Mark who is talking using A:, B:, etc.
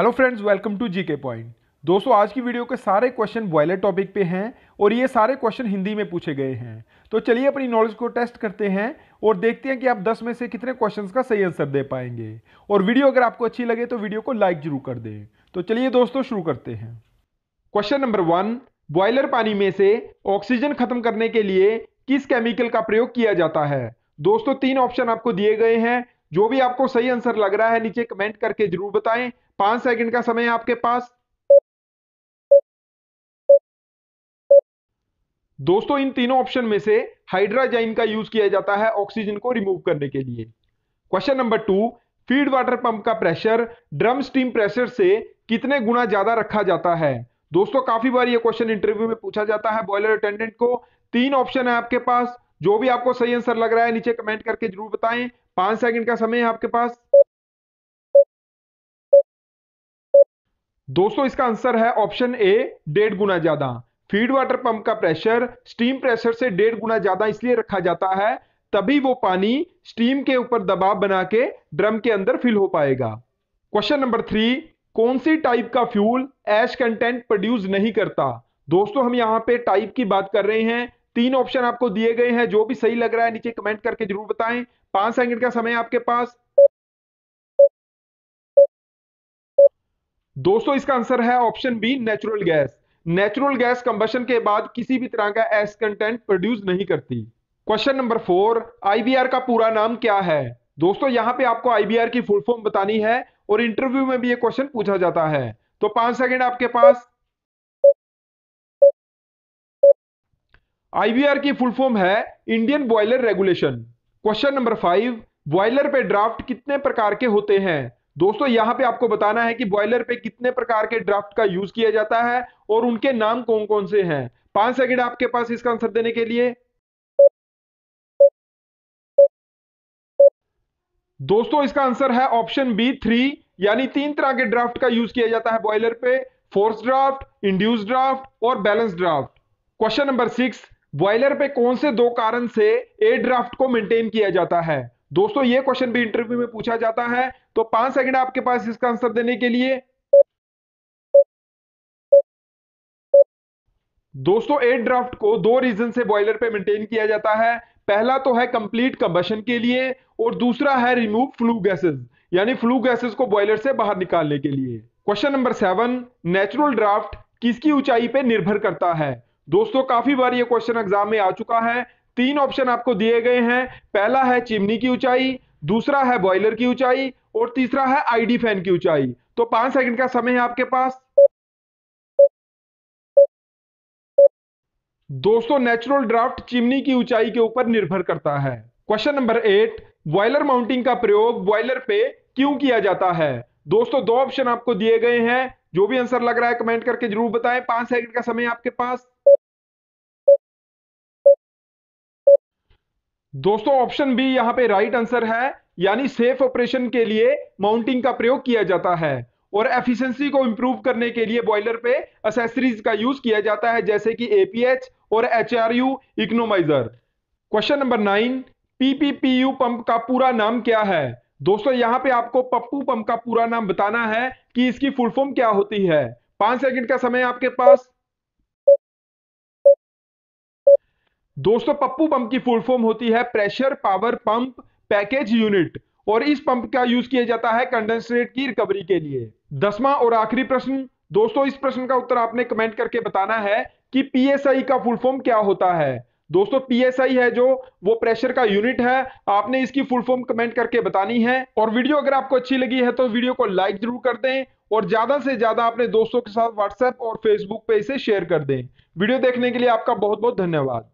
A: hello friends welcome to GK point दोस्तों आज की वीडियो के सारे क्वेश्चन बॉयलर टॉपिक पे हैं और ये सारे क्वेश्चन हिंदी में पूछे गए हैं तो चलिए अपनी नॉलेज को टेस्ट करते हैं और देखते हैं कि आप 10 में से कितने क्वेश्चंस का सही आंसर दे पाएंगे और वीडियो अगर आपको अच्छी लगे तो वीडियो को लाइक जरूर कर दें तो चलिए दोस्तों शुरू करते हैं क्वेश्चन नंबर वन बॉयलर पानी में से ऑक्सीजन खत्म करने के लिए किस केमिकल का प्रयोग किया जाता है दोस्तों तीन ऑप्शन आपको दिए गए हैं जो भी आपको सही आंसर लग रहा है नीचे कमेंट करके जरूर बताएं पांच सेकंड का समय आपके पास दोस्तों इन तीनों ऑप्शन में से हाइड्राजाइन का यूज किया जाता है ऑक्सीजन को रिमूव करने के लिए question number two feed water pump का प्रेशर ड्रम स्टीम प्रेशर से कितने गुना ज्यादा रखा जाता है दोस्तों काफी बार ये क्वेश्चन इंटरव्यू में पूछा जाता है बॉयलर अटेंडेंट को तीन ऑप्शन है आपके पास जो भी आपको सही आंसर लग रहा है नीचे कमेंट करके जरूर बताएं पांच सेकंड का समय है आपके पास दोस्तों इसका आंसर है ऑप्शन ए डेढ़ गुना ज्यादा फीड वाटर पंप का प्रेशर स्टीम प्रेशर से डेढ़ गुना ज्यादा इसलिए रखा जाता है तभी वो पानी स्टीम के ऊपर दबाव बना के ड्रम के अंदर फिल हो पाएगा क्वेश्चन नंबर थ्री कौन सी टाइप का फ्यूल एश कंटेंट प्रोड्यूस नहीं करता दोस्तों हम यहां पे टाइप की बात कर रहे हैं तीन ऑप्शन आपको दिए गए हैं जो भी सही लग रहा है नीचे कमेंट करके जरूर बताएं पांच सेकंड का समय आपके पास दोस्तों इसका आंसर है option B natural gas natural gas combustion के बाद किसी भी तरह का एस कंटेंट प्रोड्यूस नहीं करती क्वेश्चन नंबर फोर आईबीआर का पूरा नाम क्या है दोस्तों यहां पे आपको आईबीआर की फुल फॉर्म बतानी है और इंटरव्यू में भी ये क्वेश्चन पूछा जाता है तो पांच सेकंड आपके पास आईबीआर की फुल फॉर्म है Indian boiler regulation question number five boiler पे ड्राफ्ट कितने प्रकार के होते हैं दोस्तों यहां पे आपको बताना है कि बॉयलर पे कितने प्रकार के ड्राफ्ट का यूज किया जाता है और उनके नाम कौन कौन से हैं पांच सेकेंड आपके पास इसका आंसर देने के लिए दोस्तों इसका आंसर है ऑप्शन बी थ्री यानी तीन तरह के ड्राफ्ट का यूज किया जाता है बॉयलर पे फोर्स ड्राफ्ट इंड्यूस ड्राफ्ट और balance draft question number six boiler पे कौन से दो कारण से एयर ड्राफ्ट को मेंटेन किया जाता है दोस्तों ये क्वेश्चन भी इंटरव्यू में पूछा जाता है तो पांच सेकंड आपके पास इसका आंसर देने के लिए दोस्तों एयर ड्राफ्ट को दो रीजन से बॉयलर पे मेंटेन किया जाता है पहला तो है कंप्लीट कंबशन के लिए और दूसरा है रिमूव फ्लू गैसेज यानी फ्लू गैसेज को बॉयलर से बाहर निकालने के लिए question number seven natural draft किसकी ऊंचाई पे निर्भर करता है दोस्तों काफी बार ये क्वेश्चन एग्जाम में आ चुका है तीन ऑप्शन आपको दिए गए हैं पहला है चिमनी की ऊंचाई दूसरा है बॉयलर की ऊंचाई और तीसरा है आईडी फैन की ऊंचाई तो पांच सेकंड का समय है आपके पास दोस्तों नेचुरल ड्राफ्ट चिमनी की ऊंचाई के ऊपर निर्भर करता है question number eight boiler mounting का प्रयोग बॉयलर पे क्यों किया जाता है दोस्तों दो ऑप्शन आपको दिए गए हैं जो भी आंसर लग रहा है कमेंट करके जरूर बताएं पांच सेकंड का समय आपके पास दोस्तों ऑप्शन बी यहां पे राइट आंसर है यानी सेफ ऑपरेशन के लिए माउंटिंग का प्रयोग किया जाता है और एफिशिएंसी को इंप्रूव करने के लिए बॉयलर पे असेसरीज का यूज किया जाता है जैसे कि एपीएच और H R U economiser question number nine PPPU pump का पूरा नाम क्या है दोस्तों यहां पे आपको पप्पू पंप का पूरा नाम बताना है कि इसकी फुल फॉर्म क्या होती है पांच सेकंड का समय आपके पास दोस्तों पप्पू पंप की फुल फॉर्म होती है pressure power pump package unit और इस पंप का यूज किया जाता है कंडेंसरेट की रिकवरी के लिए दसवां और आखिरी प्रश्न दोस्तों इस प्रश्न का उत्तर आपने कमेंट करके बताना है कि पीएसआई का फुल फॉर्म क्या होता है दोस्तों पीएसआई है जो वो प्रेशर का यूनिट है आपने इसकी फुल फॉर्म कमेंट करके बतानी है और वीडियो अगर आपको अच्छी लगी है तो वीडियो को लाइक जरूर कर दें और ज्यादा से ज्यादा अपने दोस्तों के साथ व्हाट्सएप और फेसबुक पे इसे शेयर कर दें वीडियो देखने के लिए आपका बहुत बहुत धन्यवाद